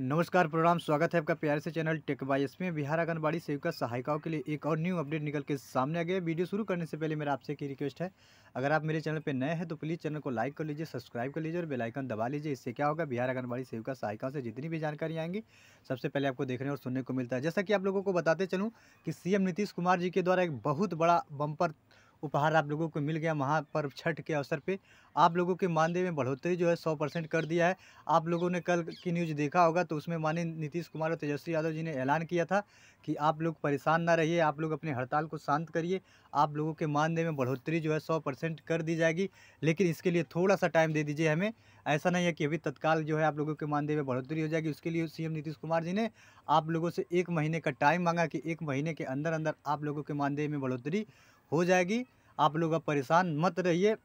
नमस्कार प्रोग्राम स्वागत है आपका प्यार से चैनल टेक बाई इसमें बिहार आंगनबाड़ी सेविका सहायिकाओं के लिए एक और न्यू अपडेट निकल के सामने आ गया वीडियो शुरू करने से पहले मेरा आपसे एक रिक्वेस्ट है अगर आप मेरे चैनल पर नए हैं तो प्लीज़ चैनल को लाइक कर लीजिए सब्सक्राइब कर लीजिए और बेलाइकन दबा लीजिए इससे क्या होगा बिहार आंगनबाड़ी सेविका सहायिकाओं से जितनी भी जानकारी आएंगी सबसे पहले आपको देखने और सुनने को मिलता है जैसा कि आप लोगों को बताते चलूँ कि सीएम नीतीश कुमार जी के द्वारा एक बहुत बड़ा बम्पर उपहार आप लोगों को मिल गया महापर्व छठ के अवसर पे आप लोगों के मानदेय में बढ़ोतरी जो है सौ परसेंट कर दिया है आप लोगों ने कल की न्यूज़ देखा होगा तो उसमें माननीय नीतीश कुमार और तेजस्वी यादव जी ने ऐलान किया था कि आप लोग परेशान ना रहिए आप लोग अपने हड़ताल को शांत करिए आप लोगों के मानदेय में बढ़ोतरी जो है सौ परसेंट कर दी जाएगी लेकिन इसके लिए थोड़ा सा टाइम दे दीजिए हमें ऐसा नहीं है कि अभी तत्काल जो है आप लोगों के मानदेय में बढ़ोतरी हो जाएगी उसके लिए सीएम नीतीश कुमार जी ने आप लोगों से एक महीने का टाइम मांगा कि एक महीने के अंदर अंदर आप लोगों के मानदेय में बढ़ोतरी हो जाएगी आप लोग अब परेशान मत रहिए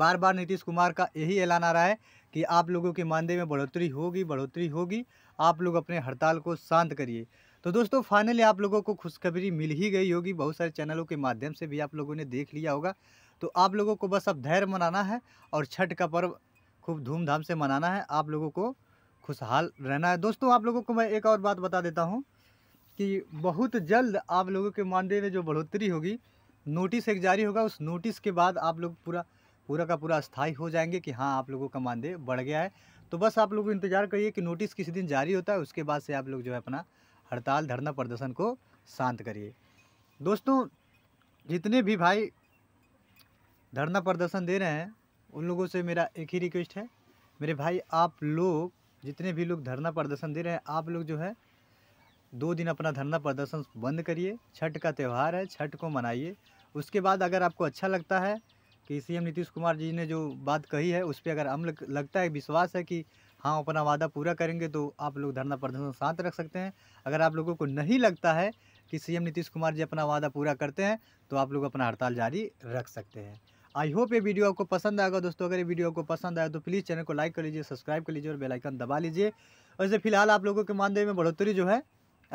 बार बार नीतीश कुमार का यही ऐलान आ रहा है कि आप लोगों के मानदेय में बढ़ोतरी होगी बढ़ोतरी होगी आप लोग अपने हड़ताल को शांत करिए तो दोस्तों फाइनली आप लोगों को खुशखबरी मिल ही गई होगी बहुत सारे चैनलों के माध्यम से भी आप लोगों ने देख लिया होगा तो आप लोगों को बस अब धैर्य मनाना है और छठ का पर्व खूब धूमधाम से मनाना है आप लोगों को खुशहाल रहना है दोस्तों आप लोगों को मैं एक और बात बता देता हूँ कि बहुत जल्द आप लोगों के मानदेय में जो बढ़ोतरी होगी नोटिस एक जारी होगा उस नोटिस के बाद आप लोग पूरा पूरा का पूरा स्थायी हो जाएंगे कि हाँ आप लोगों का मानदेय बढ़ गया है तो बस आप लोग इंतजार करिए कि नोटिस किसी दिन जारी होता है उसके बाद से आप लोग जो है अपना हड़ताल धरना प्रदर्शन को शांत करिए दोस्तों जितने भी भाई धरना प्रदर्शन दे रहे हैं उन लोगों से मेरा एक ही रिक्वेस्ट है मेरे भाई आप लोग जितने भी लोग धरना प्रदर्शन दे रहे हैं आप लोग जो है दो दिन अपना धरना प्रदर्शन बंद करिए छठ का त्यौहार है छठ को मनाइए उसके बाद अगर आपको अच्छा लगता है कि सीएम नीतीश कुमार जी ने जो बात कही है उस पर अगर अमल लगता है विश्वास है कि हाँ अपना वादा पूरा करेंगे तो आप लोग धरना प्रदर्शन शांत रख सकते हैं अगर आप लोगों को नहीं लगता है कि सीएम नीतीश कुमार जी अपना वादा पूरा करते हैं तो आप लोग अपना हड़ताल जारी रख सकते हैं आई होप ये वीडियो आपको पसंद आएगा दोस्तों अगर ये वीडियो आपको पसंद आया तो प्लीज़ चैनल को लाइक कर लीजिए सब्सक्राइब कर लीजिए और बेलाइकन दबा लीजिए और फिलहाल आप लोगों के मानदेय में बढ़ोतरी जो है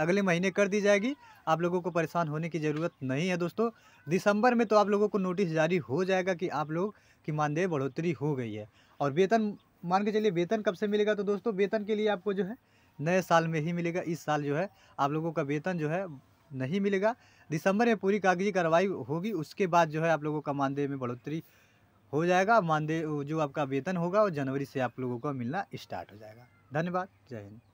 अगले महीने कर दी जाएगी आप लोगों को परेशान होने की ज़रूरत नहीं है दोस्तों दिसंबर में तो आप लोगों को नोटिस जारी हो जाएगा कि आप लोग की मानदेय बढ़ोतरी हो गई है और वेतन मान के चलिए वेतन कब से मिलेगा तो दोस्तों वेतन के लिए आपको जो है नए साल में ही मिलेगा इस साल जो है आप लोगों का वेतन जो है नहीं मिलेगा दिसंबर में पूरी कागजी कार्रवाई होगी उसके बाद जो है आप लोगों का मानदेय में बढ़ोतरी हो जाएगा मानदेय जो आपका वेतन होगा वो जनवरी से आप लोगों को मिलना स्टार्ट हो जाएगा धन्यवाद जय हिंद